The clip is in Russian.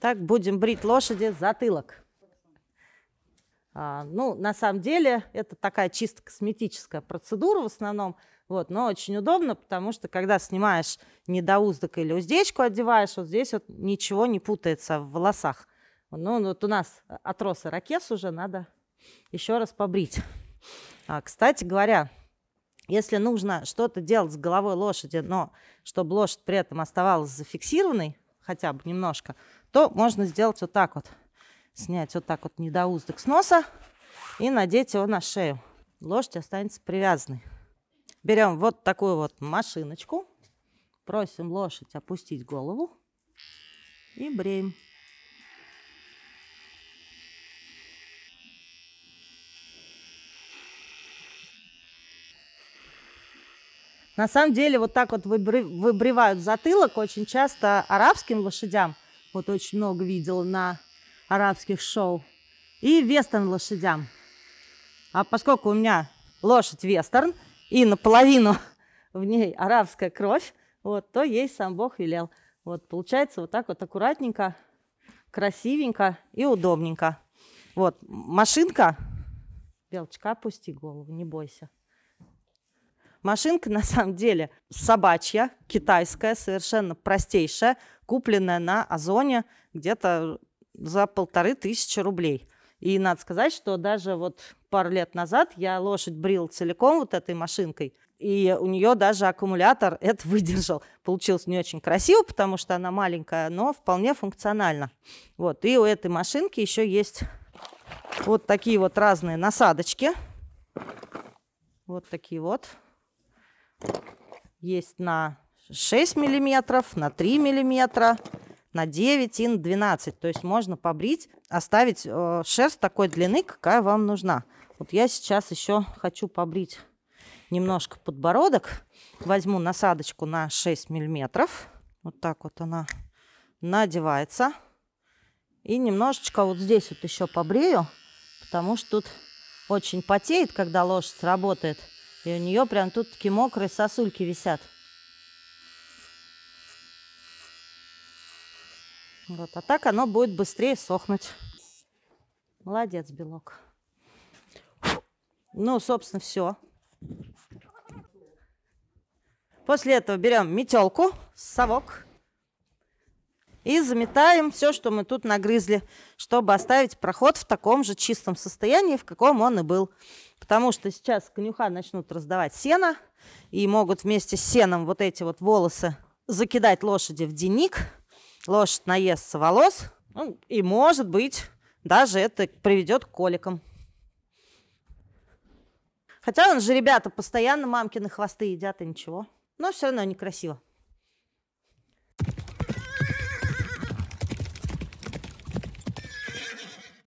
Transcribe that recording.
Так, будем брить лошади затылок. А, ну, на самом деле, это такая чисто косметическая процедура в основном, вот, но очень удобно, потому что когда снимаешь недоуздок или уздечку одеваешь, вот здесь вот ничего не путается в волосах. Ну, вот у нас отрос и ракес уже, надо еще раз побрить. А, кстати говоря, если нужно что-то делать с головой лошади, но чтобы лошадь при этом оставалась зафиксированной хотя бы немножко, то можно сделать вот так вот. Снять вот так вот недоуздок с носа и надеть его на шею. Лошадь останется привязанной. Берем вот такую вот машиночку, просим лошадь опустить голову и бреем. На самом деле вот так вот выбривают затылок очень часто арабским лошадям – вот очень много видел на арабских шоу. И вестерн лошадям. А поскольку у меня лошадь вестерн, и наполовину в ней арабская кровь, вот, то ей сам Бог велел. Вот, получается вот так вот аккуратненько, красивенько и удобненько. Вот, машинка. Белочка, опусти голову, не бойся. Машинка на самом деле собачья, китайская, совершенно простейшая, купленная на Озоне где-то за полторы тысячи рублей. И надо сказать, что даже вот пару лет назад я лошадь брил целиком вот этой машинкой, и у нее даже аккумулятор это выдержал. Получилось не очень красиво, потому что она маленькая, но вполне функционально. Вот. И у этой машинки еще есть вот такие вот разные насадочки. Вот такие вот. Есть на 6 миллиметров, на 3 миллиметра, на 9 и на 12. То есть можно побрить, оставить э, шерсть такой длины, какая вам нужна. Вот я сейчас еще хочу побрить немножко подбородок. Возьму насадочку на 6 миллиметров. Вот так вот она надевается. И немножечко вот здесь вот еще побрею, потому что тут очень потеет, когда лошадь работает. И у нее прям тут такие мокрые сосульки висят. Вот, а так оно будет быстрее сохнуть. Молодец, белок. Ну, собственно, все. После этого берем метелку, совок и заметаем все, что мы тут нагрызли, чтобы оставить проход в таком же чистом состоянии, в каком он и был. Потому что сейчас конюха начнут раздавать сено, и могут вместе с сеном вот эти вот волосы закидать лошади в деник. Лошадь наестся волос, ну, и, может быть, даже это приведет к коликам. Хотя он же ребята постоянно мамкины хвосты едят, и ничего. Но все равно некрасиво.